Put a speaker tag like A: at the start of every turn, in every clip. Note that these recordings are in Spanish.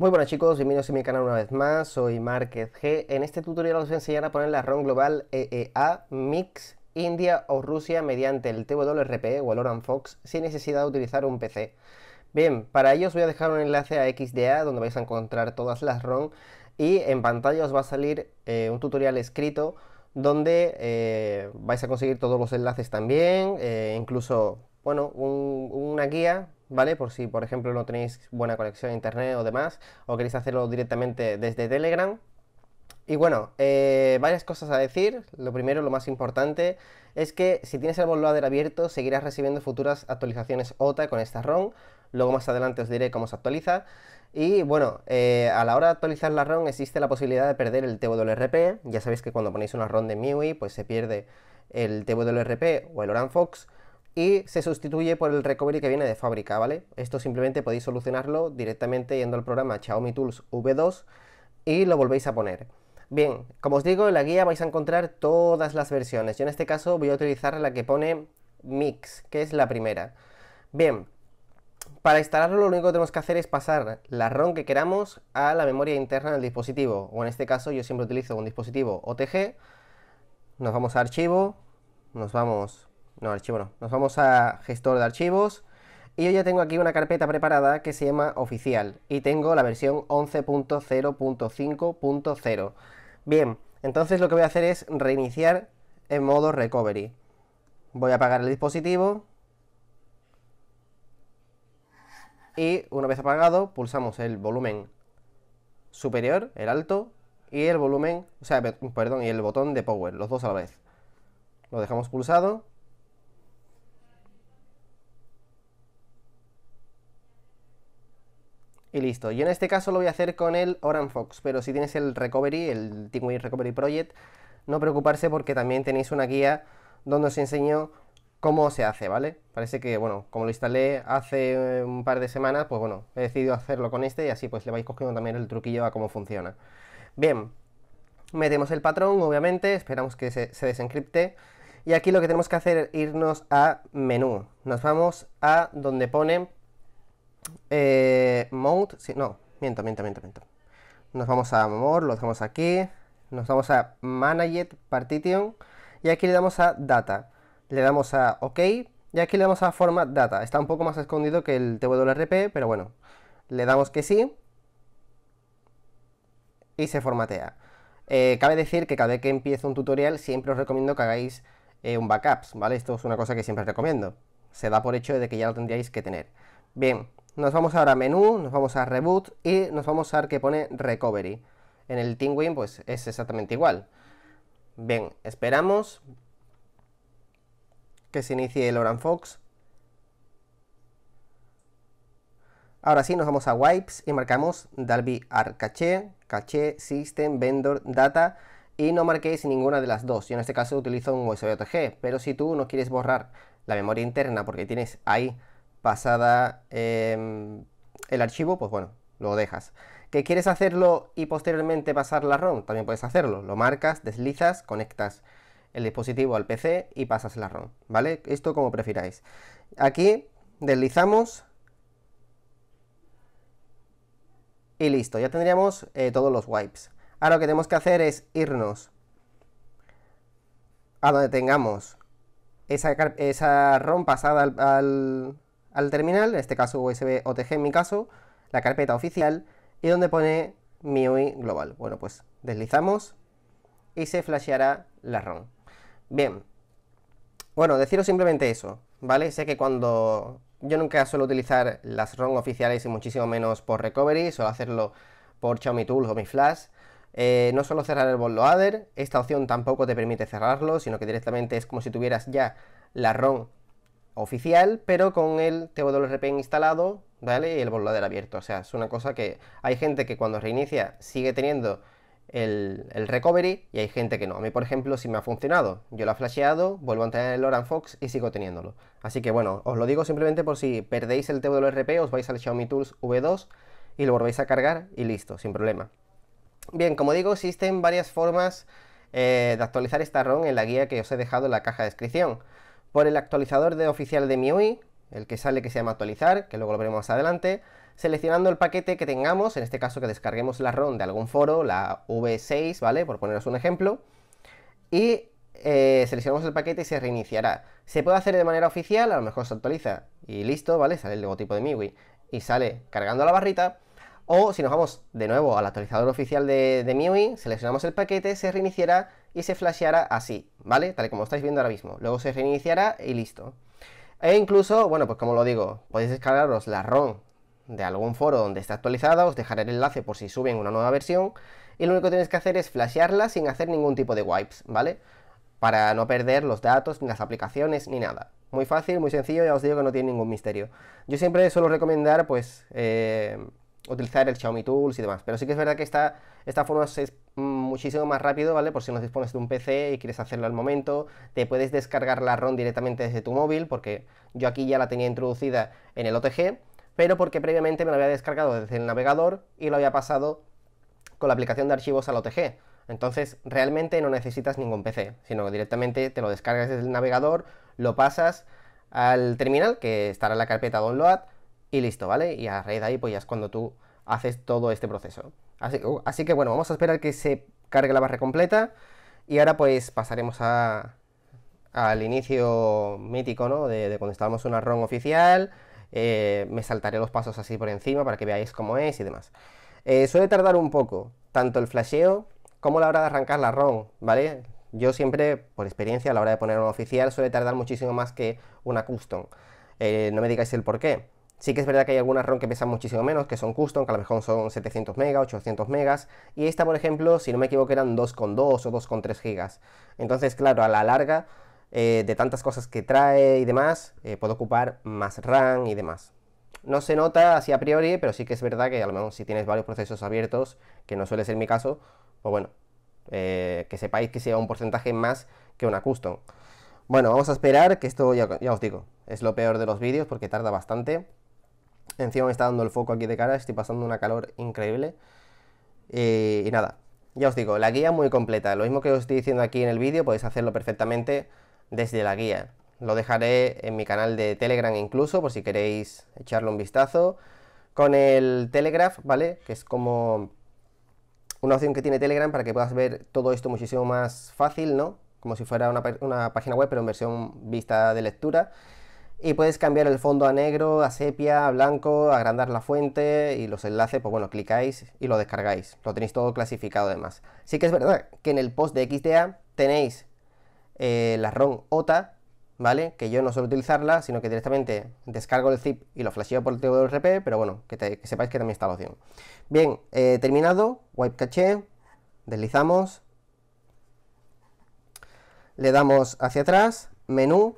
A: Muy buenas chicos, bienvenidos a mi canal una vez más, soy Márquez G. En este tutorial os voy a enseñar a poner la ROM global EEA Mix India o Rusia mediante el TWRP o el Oran Fox sin necesidad de utilizar un PC. Bien, para ello os voy a dejar un enlace a XDA donde vais a encontrar todas las ROM y en pantalla os va a salir eh, un tutorial escrito donde eh, vais a conseguir todos los enlaces también, eh, incluso, bueno, una guía ¿vale? Por si, por ejemplo, no tenéis buena conexión a internet o demás, o queréis hacerlo directamente desde Telegram. Y bueno, eh, varias cosas a decir. Lo primero, lo más importante, es que si tienes el bootloader abierto, seguirás recibiendo futuras actualizaciones OTA con esta ROM. Luego más adelante os diré cómo se actualiza. Y bueno, eh, a la hora de actualizar la ROM existe la posibilidad de perder el TWRP. Ya sabéis que cuando ponéis una ROM de MIUI, pues se pierde el TWRP o el Oran y se sustituye por el recovery que viene de fábrica, ¿vale? Esto simplemente podéis solucionarlo directamente yendo al programa Xiaomi Tools V2 y lo volvéis a poner. Bien, como os digo, en la guía vais a encontrar todas las versiones. Yo en este caso voy a utilizar la que pone Mix, que es la primera. Bien, para instalarlo lo único que tenemos que hacer es pasar la ROM que queramos a la memoria interna del dispositivo. O en este caso yo siempre utilizo un dispositivo OTG. Nos vamos a archivo, nos vamos no, archivo no, nos vamos a gestor de archivos y yo ya tengo aquí una carpeta preparada que se llama oficial y tengo la versión 11.0.5.0. Bien, entonces lo que voy a hacer es reiniciar en modo recovery. Voy a apagar el dispositivo y una vez apagado pulsamos el volumen superior, el alto y el volumen, o sea, perdón, y el botón de power, los dos a la vez. Lo dejamos pulsado y listo. Yo en este caso lo voy a hacer con el Oran Fox, pero si tienes el Recovery, el Teamwear Recovery Project, no preocuparse porque también tenéis una guía donde os enseño cómo se hace, ¿vale? Parece que, bueno, como lo instalé hace eh, un par de semanas, pues bueno, he decidido hacerlo con este y así pues le vais cogiendo también el truquillo a cómo funciona. Bien, metemos el patrón, obviamente, esperamos que se, se desencripte. Y aquí lo que tenemos que hacer es irnos a menú. Nos vamos a donde pone eh, sí, no, miento, miento, miento, miento. Nos vamos a More, lo dejamos aquí. Nos vamos a Manage Partition. Y aquí le damos a Data. Le damos a OK. Y aquí le damos a Format Data. Está un poco más escondido que el TWRP, pero bueno. Le damos que sí. Y se formatea. Eh, cabe decir que cada vez que empiezo un tutorial siempre os recomiendo que hagáis eh, un backups ¿vale? Esto es una cosa que siempre os recomiendo. Se da por hecho de que ya lo tendríais que tener. Bien, nos vamos ahora a menú, nos vamos a reboot y nos vamos a ver que pone recovery. En el Teamwin pues es exactamente igual. Bien, esperamos que se inicie el Oran Fox. Ahora sí, nos vamos a Wipes y marcamos Dalby art caché Cache, System, Vendor, Data y no marquéis ninguna de las dos. Yo en este caso utilizo un USB OTG, pero si tú no quieres borrar la memoria interna porque tienes ahí pasada em, el archivo, pues bueno, lo dejas. ¿Que quieres hacerlo y posteriormente pasar la ROM? También puedes hacerlo. Lo marcas, deslizas, conectas el dispositivo al PC y pasas la ROM, ¿vale? Esto como prefiráis. Aquí deslizamos y listo, ya tendríamos eh, todos los wipes. Ahora lo que tenemos que hacer es irnos a donde tengamos esa, esa ROM pasada al al terminal, en este caso USB OTG en mi caso, la carpeta oficial y donde pone MIUI Global. Bueno, pues deslizamos y se flasheará la ROM. Bien, bueno, deciros simplemente eso, ¿vale? Sé que cuando yo nunca suelo utilizar las ROM oficiales y muchísimo menos por recovery, suelo hacerlo por Xiaomi Tools o mi Flash. Eh, no suelo cerrar el bootloader, esta opción tampoco te permite cerrarlo, sino que directamente es como si tuvieras ya la ROM oficial, pero con el TWRP instalado, ¿vale? Y el bootloader abierto. O sea, es una cosa que hay gente que cuando reinicia sigue teniendo el, recovery y hay gente que no. A mí, por ejemplo, si me ha funcionado. Yo lo he flasheado, vuelvo a tener el Oran Fox y sigo teniéndolo. Así que bueno, os lo digo simplemente por si perdéis el TWRP, os vais al Xiaomi Tools V2 y lo volvéis a cargar y listo, sin problema. Bien, como digo, existen varias formas eh, de actualizar esta ROM en la guía que os he dejado en la caja de descripción por el actualizador oficial de MIUI, el que sale que se llama actualizar, que luego lo veremos más adelante, seleccionando el paquete que tengamos, en este caso que descarguemos la ROM de algún foro, la V6, ¿vale? Por poneros un ejemplo, y eh, seleccionamos el paquete y se reiniciará. Se puede hacer de manera oficial, a lo mejor se actualiza y listo, ¿vale? Sale el logotipo de MIUI y sale cargando la barrita, o si nos vamos de nuevo al actualizador oficial de, de MIUI, seleccionamos el paquete, se reiniciará y se flasheará así, ¿vale? Tal y como estáis viendo ahora mismo. Luego se reiniciará y listo. E incluso, bueno, pues como lo digo, podéis descargaros la ROM de algún foro donde está actualizada, os dejaré el enlace por si suben una nueva versión, y lo único que tenéis que hacer es flashearla sin hacer ningún tipo de wipes, ¿vale? Para no perder los datos, ni las aplicaciones, ni nada. Muy fácil, muy sencillo, ya os digo que no tiene ningún misterio. Yo siempre suelo recomendar, pues, eh, utilizar el Xiaomi Tools y demás. Pero sí que es verdad que esta, esta forma es muchísimo más rápido, ¿vale? Por si no dispones de un PC y quieres hacerlo al momento. Te puedes descargar la ROM directamente desde tu móvil, porque yo aquí ya la tenía introducida en el OTG, pero porque previamente me la había descargado desde el navegador y lo había pasado con la aplicación de archivos al OTG. Entonces, realmente no necesitas ningún PC, sino que directamente te lo descargas desde el navegador, lo pasas al terminal, que estará en la carpeta download, y listo, ¿vale? Y a raíz de ahí pues ya es cuando tú haces todo este proceso. Así, uh, que bueno, vamos a esperar que se cargue la barra completa y ahora pues pasaremos al inicio mítico, ¿no? De, cuando estábamos en una ROM oficial, eh, me saltaré los pasos así por encima para que veáis cómo es y demás. Eh, suele tardar un poco, tanto el flasheo como la hora de arrancar la ROM, ¿vale? Yo siempre, por experiencia, a la hora de poner una oficial suele tardar muchísimo más que una custom. Eh, no me digáis el por qué. Sí que es verdad que hay algunas ROM que pesan muchísimo menos, que son custom, que a lo mejor son 700 MB, 800 megas, y esta, por ejemplo, si no me equivoco, eran 2,2 o 2,3 gigas. Entonces, claro, a la larga, eh, de tantas cosas que trae y demás, eh, puedo ocupar más RAM y demás. No se nota así a priori, pero sí que es verdad que a lo mejor si tienes varios procesos abiertos, que no suele ser mi caso, pues bueno, eh, que sepáis que sea un porcentaje más que una custom. Bueno, vamos a esperar que esto, ya, ya os digo, es lo peor de los vídeos porque tarda bastante. Encima me está dando el foco aquí de cara, estoy pasando una calor increíble. Eh, y, nada, ya os digo, la guía muy completa. Lo mismo que os estoy diciendo aquí en el vídeo, podéis hacerlo perfectamente desde la guía. Lo dejaré en mi canal de Telegram incluso, por si queréis echarle un vistazo. Con el Telegraph, ¿vale? Que es como una opción que tiene Telegram para que puedas ver todo esto muchísimo más fácil, ¿no? Como si fuera una, una página web, pero en versión vista de lectura y puedes cambiar el fondo a negro, a sepia, a blanco, agrandar la fuente y los enlaces, pues bueno, clicáis y lo descargáis. Lo tenéis todo clasificado además. Sí que es verdad que en el post de XDA tenéis eh, la ROM OTA, ¿vale? Que yo no suelo utilizarla, sino que directamente descargo el zip y lo flasheo por el TWRP, pero bueno, que, sepáis que también está la opción. Bien, eh, terminado, wipe caché, deslizamos, le damos hacia atrás, menú,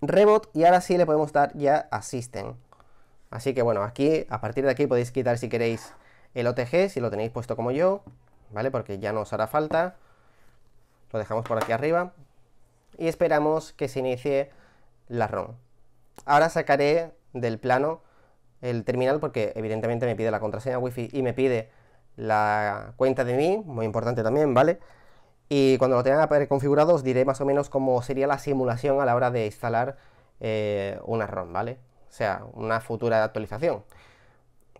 A: Rebot y ahora sí le podemos dar ya asisten. Así que bueno, aquí, a partir de aquí podéis quitar si queréis el OTG, si lo tenéis puesto como yo, ¿vale? Porque ya no os hará falta. Lo dejamos por aquí arriba. Y esperamos que se inicie la ROM. Ahora sacaré del plano el terminal porque evidentemente me pide la contraseña wifi y me pide la cuenta de mí, muy importante también, ¿vale? y cuando lo tengan preconfigurado os diré más o menos cómo sería la simulación a la hora de instalar eh, una ROM, ¿vale? O sea, una futura actualización.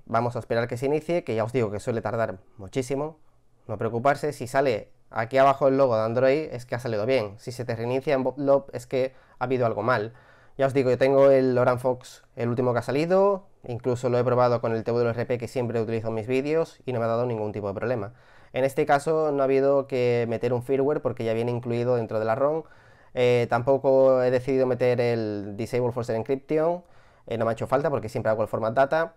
A: Vamos a esperar que se inicie, que ya os digo que suele tardar muchísimo. No preocuparse, si sale aquí abajo el logo de Android es que ha salido bien. Si se te reinicia en BobLob, es que ha habido algo mal. Ya os digo, yo tengo el Loran Fox, el último que ha salido, incluso lo he probado con el TWRP que siempre utilizo en mis vídeos y no me ha dado ningún tipo de problema. En este caso no ha habido que meter un firmware porque ya viene incluido dentro de la ROM. Eh, tampoco he decidido meter el Disable Force Encryption. Eh, no me ha hecho falta porque siempre hago el format data.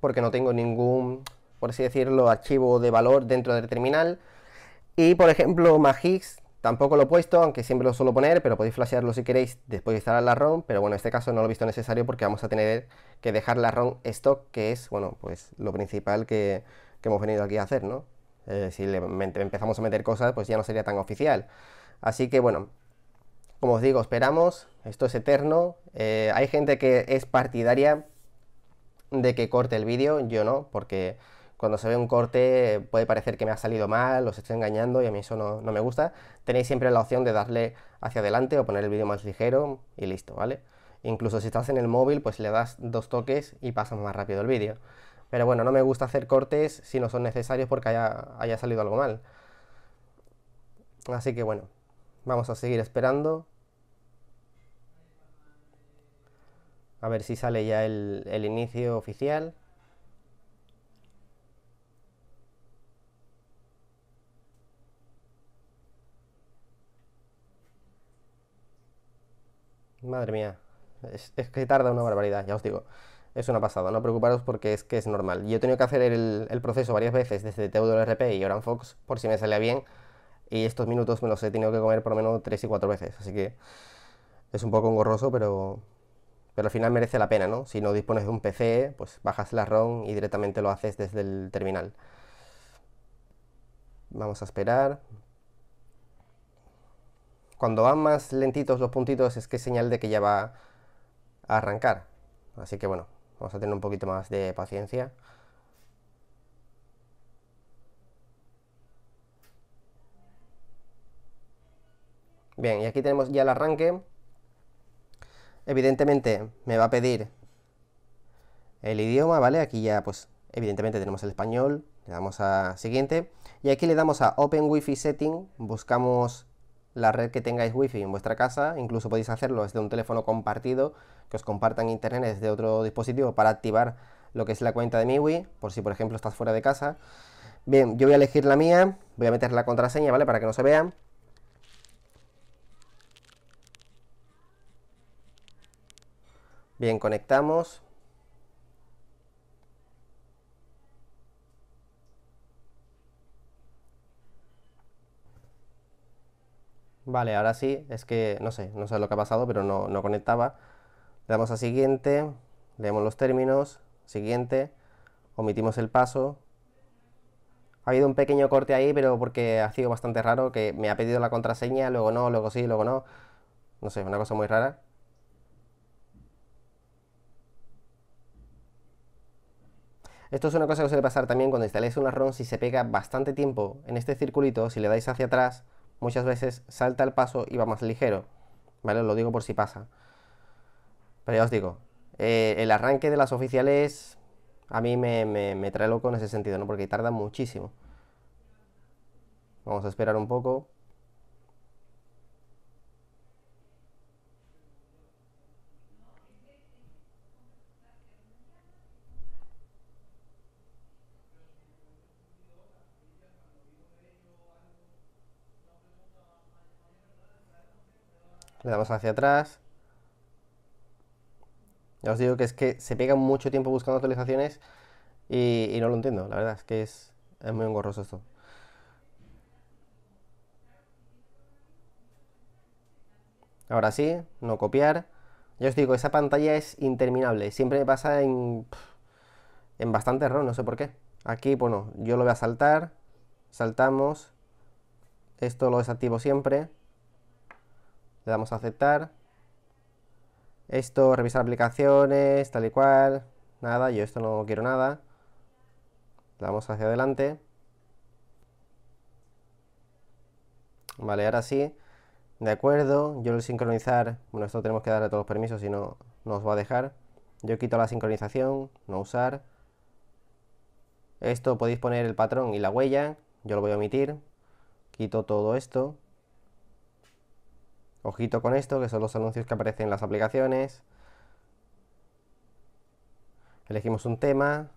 A: Porque no tengo ningún, por así decirlo, archivo de valor dentro del terminal. Y por ejemplo, Magix tampoco lo he puesto, aunque siempre lo suelo poner, pero podéis flashearlo si queréis después de instalar la ROM. Pero bueno, en este caso no lo he visto necesario porque vamos a tener que dejar la ROM stock, que es, bueno, pues lo principal que, que hemos venido aquí a hacer, ¿no? si le empezamos a meter cosas, pues ya no sería tan oficial. Así que bueno, como os digo, esperamos, esto es eterno. Eh, hay gente que es partidaria de que corte el vídeo, yo no, porque cuando se ve un corte puede parecer que me ha salido mal, os estoy engañando y a mí eso no, no me gusta. Tenéis siempre la opción de darle hacia adelante o poner el vídeo más ligero y listo, ¿vale? Incluso si estás en el móvil, pues le das dos toques y pasa más rápido el vídeo. Pero bueno, no me gusta hacer cortes si no son necesarios porque haya, salido algo mal. Así que bueno, vamos a seguir esperando. A ver si sale ya el, inicio oficial. Madre mía, es que tarda una barbaridad, ya os digo es una pasada, no preocuparos porque es que es normal. Yo he tenido que hacer el, proceso varias veces desde TWRP y Fox por si me salía bien y estos minutos me los he tenido que comer por lo menos tres y cuatro veces, así que es un poco engorroso, pero, pero al final merece la pena, ¿no? Si no dispones de un PC, pues bajas la ROM y directamente lo haces desde el terminal. Vamos a esperar. Cuando van más lentitos los puntitos es que es señal de que ya va a arrancar. Así que bueno, Vamos a tener un poquito más de paciencia. Bien, y aquí tenemos ya el arranque. Evidentemente me va a pedir el idioma, ¿vale? Aquí ya pues evidentemente tenemos el español, le damos a siguiente y aquí le damos a Open Wi-Fi Setting, buscamos la red que tengáis wifi en vuestra casa, incluso podéis hacerlo desde un teléfono compartido, que os compartan internet desde otro dispositivo para activar lo que es la cuenta de miwi por si por ejemplo estás fuera de casa. Bien, yo voy a elegir la mía, voy a meter la contraseña, ¿vale? Para que no se vean. Bien, conectamos. Vale, ahora sí, es que no sé, no sé lo que ha pasado, pero no, no conectaba. Le damos a siguiente, leemos los términos, siguiente, omitimos el paso. Ha habido un pequeño corte ahí, pero porque ha sido bastante raro, que me ha pedido la contraseña, luego no, luego sí, luego no. No sé, una cosa muy rara. Esto es una cosa que suele pasar también cuando instaléis un ROM, si se pega bastante tiempo en este circulito, si le dais hacia atrás, muchas veces salta el paso y va más ligero. ¿Vale? lo digo por si pasa. Pero ya os digo, eh, el arranque de las oficiales a mí me, me, me trae loco en ese sentido, ¿no? Porque tarda muchísimo. Vamos a esperar un poco. le damos hacia atrás. Ya os digo que es que se pega mucho tiempo buscando actualizaciones y, no lo entiendo, la verdad es que es, muy engorroso esto. Ahora sí, no copiar. Ya os digo, esa pantalla es interminable. Siempre me pasa en, en bastante error, no sé por qué. Aquí, bueno, yo lo voy a saltar. Saltamos. Esto lo desactivo siempre le damos a aceptar. Esto, revisar aplicaciones, tal y cual. Nada, yo esto no quiero nada. Le damos hacia adelante. Vale, ahora sí. De acuerdo, yo lo sincronizar, bueno, esto tenemos que darle todos los permisos, si no, nos va a dejar. Yo quito la sincronización, no usar. Esto podéis poner el patrón y la huella, yo lo voy a omitir. Quito todo esto. Ojito con esto, que son los anuncios que aparecen en las aplicaciones. Elegimos un tema.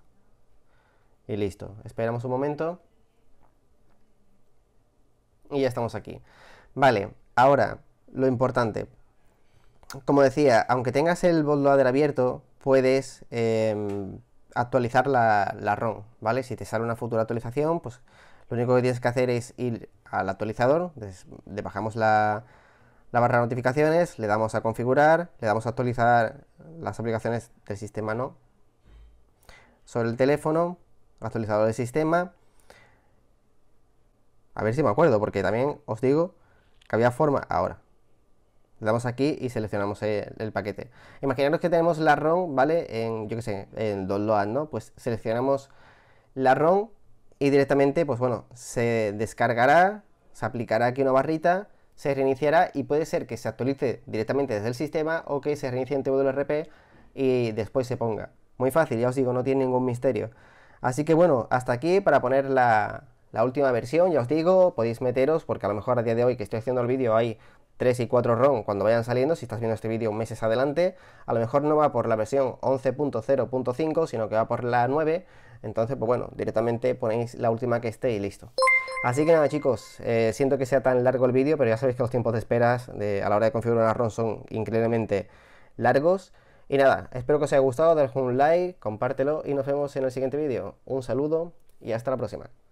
A: Y listo. Esperamos un momento. Y ya estamos aquí. Vale, ahora, lo importante. Como decía, aunque tengas el bootloader abierto, puedes em, actualizar la, la ROM, ¿vale? Si te sale una futura actualización, pues lo único que tienes que hacer es ir al actualizador, le bajamos la, la barra de notificaciones, le damos a configurar, le damos a actualizar las aplicaciones del sistema no. Sobre el teléfono, actualizador el sistema. A ver si me acuerdo, porque también os digo que había forma ahora. Le damos aquí y seleccionamos el, paquete. Imaginaros que tenemos la ROM, ¿vale? En, yo qué sé, en download, ¿no? Pues seleccionamos la ROM y directamente, pues bueno, se descargará, se aplicará aquí una barrita se reiniciará y puede ser que se actualice directamente desde el sistema o que se reinicie en TWRP y después se ponga. Muy fácil, ya os digo, no tiene ningún misterio. Así que bueno, hasta aquí para poner la, última versión, ya os digo, podéis meteros porque a lo mejor a día de hoy que estoy haciendo el vídeo hay 3 y 4 ROM cuando vayan saliendo, si estás viendo este vídeo meses adelante, a lo mejor no va por la versión 11.0.5, sino que va por la 9, entonces, pues bueno, directamente ponéis la última que esté y listo. Así que nada chicos, eh, siento que sea tan largo el vídeo, pero ya sabéis que los tiempos de espera a la hora de configurar una ROM son increíblemente largos. Y nada, espero que os haya gustado, dejad un like, compártelo y nos vemos en el siguiente vídeo. Un saludo y hasta la próxima.